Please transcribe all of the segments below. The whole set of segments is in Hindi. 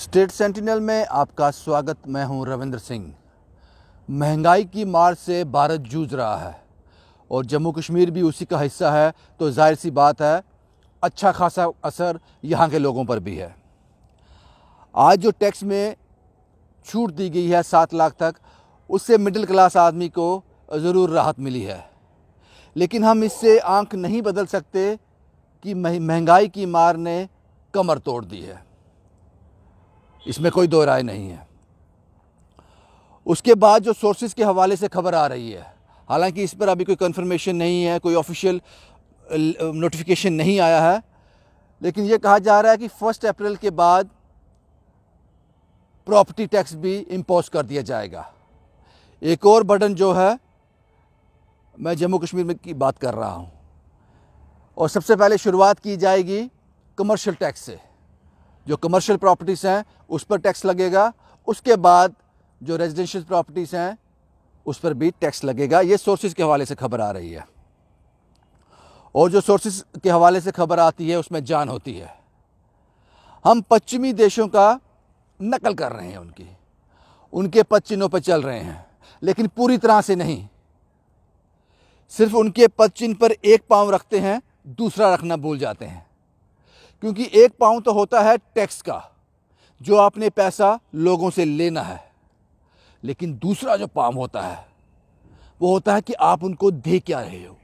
स्टेट सेंटिनल में आपका स्वागत मैं हूं रविंद्र सिंह महंगाई की मार से भारत जूझ रहा है और जम्मू कश्मीर भी उसी का हिस्सा है तो जाहिर सी बात है अच्छा खासा असर यहाँ के लोगों पर भी है आज जो टैक्स में छूट दी गई है सात लाख तक उससे मिडिल क्लास आदमी को ज़रूर राहत मिली है लेकिन हम इससे आंख नहीं बदल सकते कि महंगाई की मार ने कमर तोड़ दी है इसमें कोई दो राय नहीं है उसके बाद जो सोर्सेज के हवाले से खबर आ रही है हालांकि इस पर अभी कोई कंफर्मेशन नहीं है कोई ऑफिशियल नोटिफिकेशन नहीं आया है लेकिन ये कहा जा रहा है कि फ़र्स्ट अप्रैल के बाद प्रॉपर्टी टैक्स भी इम्पोज कर दिया जाएगा एक और बटन जो है मैं जम्मू कश्मीर में की बात कर रहा हूँ और सबसे पहले शुरुआत की जाएगी कमर्शियल टैक्स से जो कमर्शियल प्रॉपर्टीज़ हैं उस पर टैक्स लगेगा उसके बाद जो रेजिडेंशियल प्रॉपर्टीज़ हैं उस पर भी टैक्स लगेगा ये सोर्सेज के हवाले से खबर आ रही है और जो सोर्सेज के हवाले से खबर आती है उसमें जान होती है हम पश्चिमी देशों का नकल कर रहे हैं उनकी उनके चिन्हों पर चल रहे हैं लेकिन पूरी तरह से नहीं सिर्फ उनके चिन्ह पर एक पांव रखते हैं दूसरा रखना भूल जाते हैं क्योंकि एक पाँव तो होता है टैक्स का जो आपने पैसा लोगों से लेना है लेकिन दूसरा जो पाँव होता है वो होता है कि आप उनको दे क्या रहे हो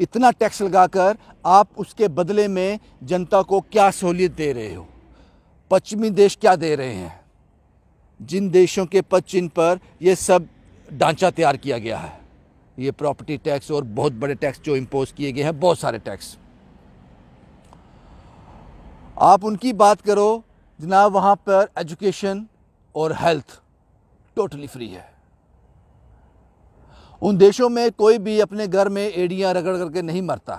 इतना टैक्स लगाकर आप उसके बदले में जनता को क्या सहूलियत दे रहे हो पश्चिमी देश क्या दे रहे हैं जिन देशों के पद चिन्ह पर यह सब ढांचा तैयार किया गया है ये प्रॉपर्टी टैक्स और बहुत बड़े टैक्स जो इम्पोज किए गए हैं बहुत सारे टैक्स आप उनकी बात करो जनाब वहाँ पर एजुकेशन और हेल्थ टोटली फ्री है उन देशों में कोई भी अपने घर में एड़ियाँ रगड़ करके नहीं मरता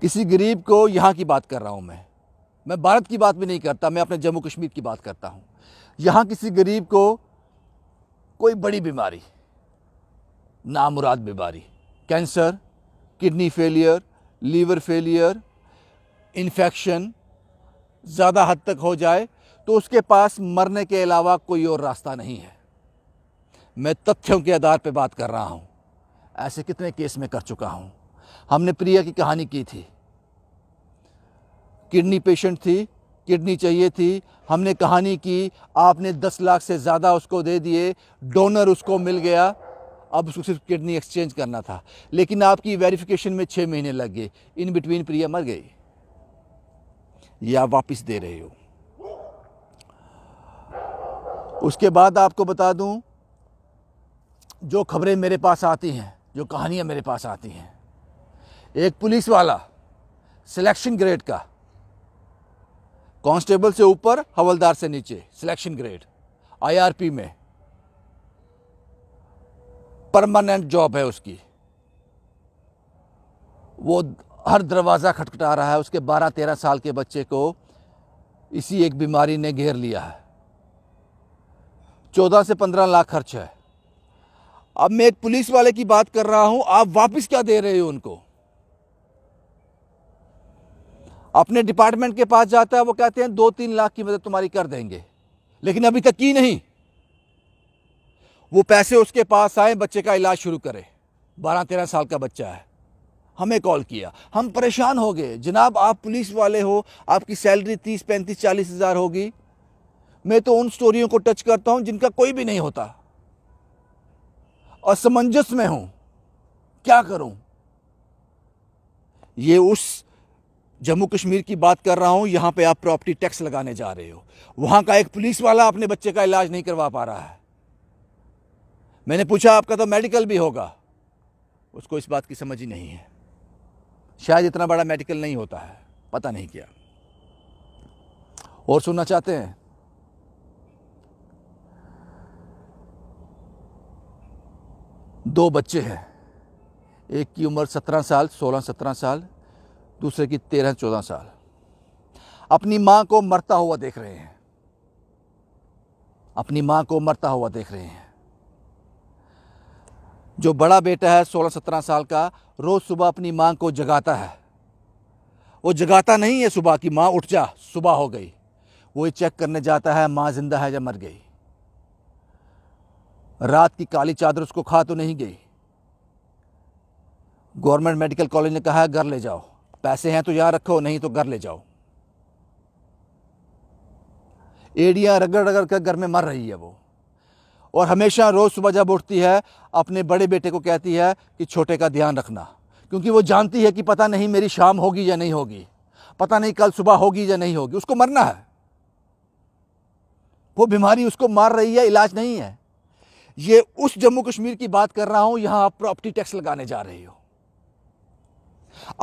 किसी गरीब को यहाँ की बात कर रहा हूँ मैं मैं भारत की बात भी नहीं करता मैं अपने जम्मू कश्मीर की बात करता हूँ यहाँ किसी गरीब को कोई बड़ी बीमारी नामुराद बीमारी cancer kidney failure liver failure infection ज़्यादा हद तक हो जाए तो उसके पास मरने के अलावा कोई और रास्ता नहीं है मैं तथ्यों के आधार पर बात कर रहा हूँ ऐसे कितने केस में कर चुका हूँ हमने प्रिया की कहानी की थी किडनी पेशेंट थी किडनी चाहिए थी हमने कहानी की आपने दस लाख से ज़्यादा उसको दे दिए डोनर उसको मिल गया अब उसको सिर्फ किडनी एक्सचेंज करना था लेकिन आपकी वेरिफिकेशन में छः महीने लग गए इन बिटवीन प्रिया मर गई या वापस दे रहे हो उसके बाद आपको बता दूं जो खबरें मेरे पास आती हैं जो कहानियां मेरे पास आती हैं एक पुलिस वाला सिलेक्शन ग्रेड का कांस्टेबल से ऊपर हवलदार से नीचे सिलेक्शन ग्रेड आईआरपी में परमानेंट जॉब है उसकी वो हर दरवाज़ा खटखटा रहा है उसके 12-13 साल के बच्चे को इसी एक बीमारी ने घेर लिया है 14 से 15 लाख खर्च है अब मैं एक पुलिस वाले की बात कर रहा हूं आप वापस क्या दे रहे हो उनको अपने डिपार्टमेंट के पास जाता है वो कहते हैं दो तीन लाख की मदद तुम्हारी कर देंगे लेकिन अभी तक की नहीं वो पैसे उसके पास आए बच्चे का इलाज शुरू करें बारह तेरह साल का बच्चा है हमें कॉल किया हम परेशान हो गए जनाब आप पुलिस वाले हो आपकी सैलरी तीस पैंतीस चालीस हज़ार होगी मैं तो उन स्टोरियों को टच करता हूँ जिनका कोई भी नहीं होता असमंजस में हूँ क्या करूँ ये उस जम्मू कश्मीर की बात कर रहा हूँ यहाँ पे आप प्रॉपर्टी टैक्स लगाने जा रहे हो वहाँ का एक पुलिस वाला अपने बच्चे का इलाज नहीं करवा पा रहा है मैंने पूछा आपका तो मेडिकल भी होगा उसको इस बात की समझ ही नहीं है शायद इतना बड़ा मेडिकल नहीं होता है पता नहीं क्या और सुनना चाहते हैं दो बच्चे हैं एक की उम्र सत्रह साल सोलह सत्रह साल दूसरे की तेरह चौदह साल अपनी माँ को मरता हुआ देख रहे हैं अपनी माँ को मरता हुआ देख रहे हैं जो बड़ा बेटा है सोलह सत्रह साल का रोज़ सुबह अपनी माँ को जगाता है वो जगाता नहीं है सुबह की माँ उठ जा सुबह हो गई वो ये चेक करने जाता है माँ जिंदा है या मर गई रात की काली चादर उसको खा तो नहीं गई गवर्नमेंट मेडिकल कॉलेज ने कहा है घर ले जाओ पैसे हैं तो यहाँ रखो नहीं तो घर ले जाओ एडिया रगड़ रगड़ कर घर में मर रही है वो और हमेशा रोज़ सुबह जब उठती है अपने बड़े बेटे को कहती है कि छोटे का ध्यान रखना क्योंकि वो जानती है कि पता नहीं मेरी शाम होगी या नहीं होगी पता नहीं कल सुबह होगी या नहीं होगी उसको मरना है वो बीमारी उसको मार रही है इलाज नहीं है ये उस जम्मू कश्मीर की बात कर रहा हूं यहां आप प्रॉपर्टी टैक्स लगाने जा रहे हो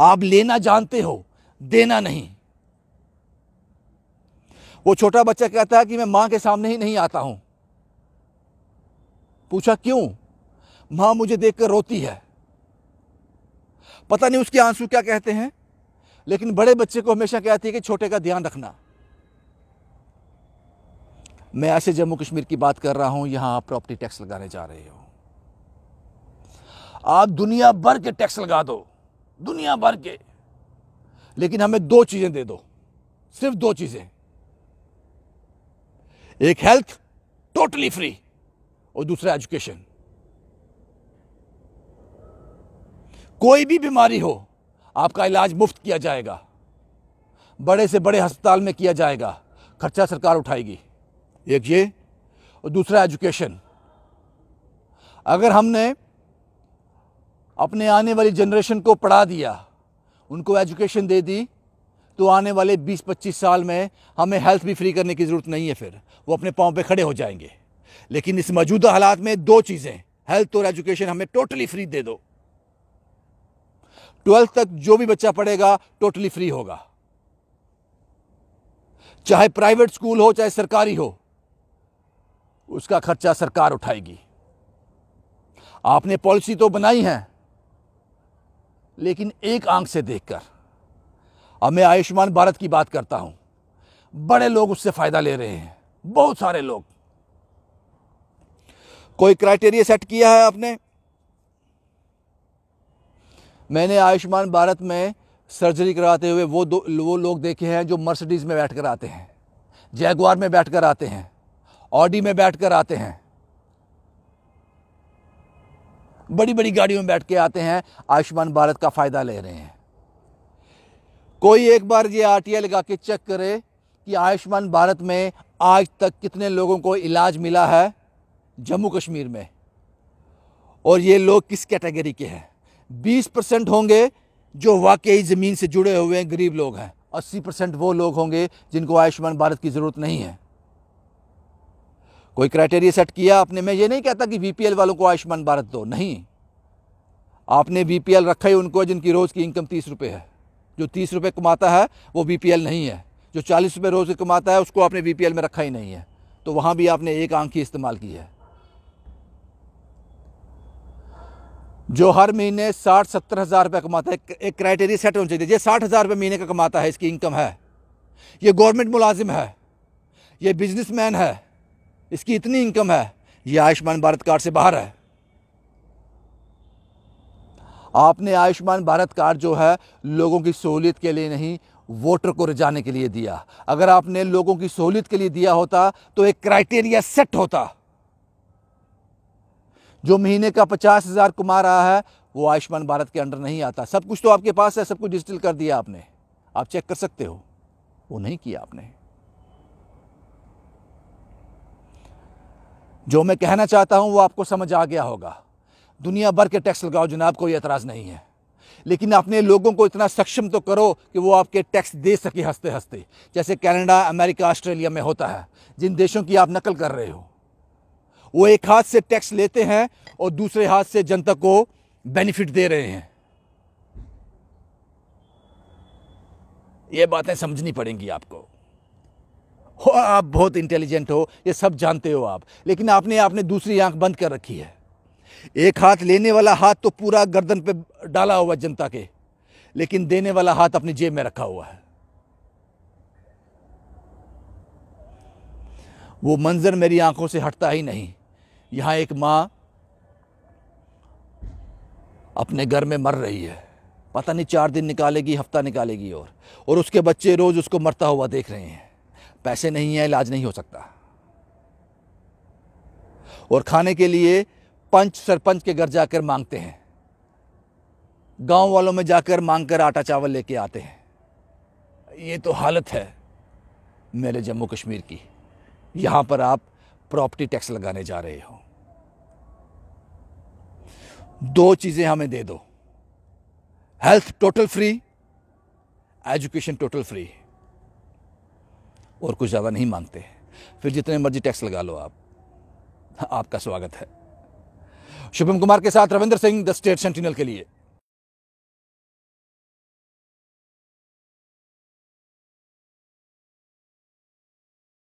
आप लेना जानते हो देना नहीं वो छोटा बच्चा कहता है कि मैं मां के सामने ही नहीं आता हूं पूछा क्यों मां मुझे देखकर रोती है पता नहीं उसके आंसू क्या कहते हैं लेकिन बड़े बच्चे को हमेशा कहती है कि छोटे का ध्यान रखना मैं ऐसे जम्मू कश्मीर की बात कर रहा हूं यहां आप प्रॉपर्टी टैक्स लगाने जा रहे हो आप दुनिया भर के टैक्स लगा दो दुनिया भर के लेकिन हमें दो चीजें दे दो सिर्फ दो चीजें एक हेल्थ टोटली फ्री और दूसरा एजुकेशन कोई भी बीमारी हो आपका इलाज मुफ्त किया जाएगा बड़े से बड़े अस्पताल में किया जाएगा खर्चा सरकार उठाएगी एक ये और दूसरा एजुकेशन अगर हमने अपने आने वाली जनरेशन को पढ़ा दिया उनको एजुकेशन दे दी तो आने वाले 20-25 साल में हमें हेल्थ भी फ्री करने की ज़रूरत नहीं है फिर वो अपने पाँव पे खड़े हो जाएंगे लेकिन इस मौजूदा हालात में दो चीज़ें हेल्थ और एजुकेशन हमें टोटली फ्री दे दो ट्वेल्थ तक जो भी बच्चा पढ़ेगा टोटली फ्री होगा चाहे प्राइवेट स्कूल हो चाहे सरकारी हो उसका खर्चा सरकार उठाएगी आपने पॉलिसी तो बनाई है लेकिन एक आंख से देखकर अब मैं आयुष्मान भारत की बात करता हूं बड़े लोग उससे फ़ायदा ले रहे हैं बहुत सारे लोग कोई क्राइटेरिया सेट किया है आपने मैंने आयुष्मान भारत में सर्जरी कराते हुए वो दो वो लोग देखे हैं जो मर्सिडीज़ में बैठ कर आते हैं जयगवार में बैठ कर आते हैं ऑडी में बैठ कर आते हैं बड़ी बड़ी गाड़ियों में बैठ के आते हैं आयुष्मान भारत का फ़ायदा ले रहे हैं कोई एक बार ये आर लगा के चेक करे कि आयुष्मान भारत में आज तक कितने लोगों को इलाज मिला है जम्मू कश्मीर में और ये लोग किस कैटेगरी के हैं 20 परसेंट होंगे जो वाकई ज़मीन से जुड़े हुए हैं गरीब लोग हैं 80 परसेंट वो लोग होंगे जिनको आयुष्मान भारत की ज़रूरत नहीं है कोई क्राइटेरिया सेट किया आपने मैं ये नहीं कहता कि वीपीएल वालों को आयुष्मान भारत दो नहीं आपने वीपीएल रखा ही उनको जिनकी रोज़ की इनकम तीस रुपये है जो तीस रुपये कमाता है वो वीपीएल नहीं है जो चालीस रुपये रोज़ कमाता है उसको आपने वीपीएल में रखा ही नहीं है तो वहाँ भी आपने एक आंख ही इस्तेमाल की है जो हर महीने साठ सत्तर हज़ार रुपये कमाता है एक क्राइटेरिया सेट होना चाहिए ये साठ हज़ार रुपये महीने का कमाता है इसकी इनकम है ये गवर्नमेंट मुलाजिम है ये बिजनेसमैन है इसकी इतनी इनकम है ये आयुष्मान भारत कार्ड से बाहर है आपने आयुष्मान भारत कार्ड जो है लोगों की सहूलियत के लिए नहीं वोटर को रिझाने के लिए दिया अगर आपने लोगों की सहूलियत के लिए दिया होता तो एक क्राइटेरिया सेट होता जो महीने का पचास हज़ार कमा रहा है वो आयुष्मान भारत के अंडर नहीं आता सब कुछ तो आपके पास है सब कुछ डिजिटल कर दिया आपने आप चेक कर सकते हो वो नहीं किया आपने जो मैं कहना चाहता हूं वो आपको समझ आ गया होगा दुनिया भर के टैक्स लगाओ जनाब कोई एतराज़ नहीं है लेकिन अपने लोगों को इतना सक्षम तो करो कि वो आपके टैक्स दे सके हंसते हंसते जैसे कनाडा अमेरिका ऑस्ट्रेलिया में होता है जिन देशों की आप नकल कर रहे हो वो एक हाथ से टैक्स लेते हैं और दूसरे हाथ से जनता को बेनिफिट दे रहे हैं ये बातें समझनी पड़ेंगी आपको हो आप बहुत इंटेलिजेंट हो ये सब जानते हो आप लेकिन आपने आपने दूसरी आंख बंद कर रखी है एक हाथ लेने वाला हाथ तो पूरा गर्दन पे डाला हुआ जनता के लेकिन देने वाला हाथ अपनी जेब में रखा हुआ है वो मंजर मेरी आंखों से हटता ही नहीं यहाँ एक माँ अपने घर में मर रही है पता नहीं चार दिन निकालेगी हफ्ता निकालेगी और और उसके बच्चे रोज़ उसको मरता हुआ देख रहे हैं पैसे नहीं है इलाज नहीं हो सकता और खाने के लिए पंच सरपंच के घर जाकर मांगते हैं गांव वालों में जाकर मांगकर आटा चावल लेके आते हैं ये तो हालत है मेरे जम्मू कश्मीर की यहाँ पर आप प्रॉपर्टी टैक्स लगाने जा रहे हो दो चीज़ें हमें दे दो health total free education total free और कुछ ज़्यादा नहीं मांगते फिर जितने मर्जी टैक्स लगा लो आप आपका स्वागत है शुभम कुमार के साथ Ravindra Singh the state sentinel के लिए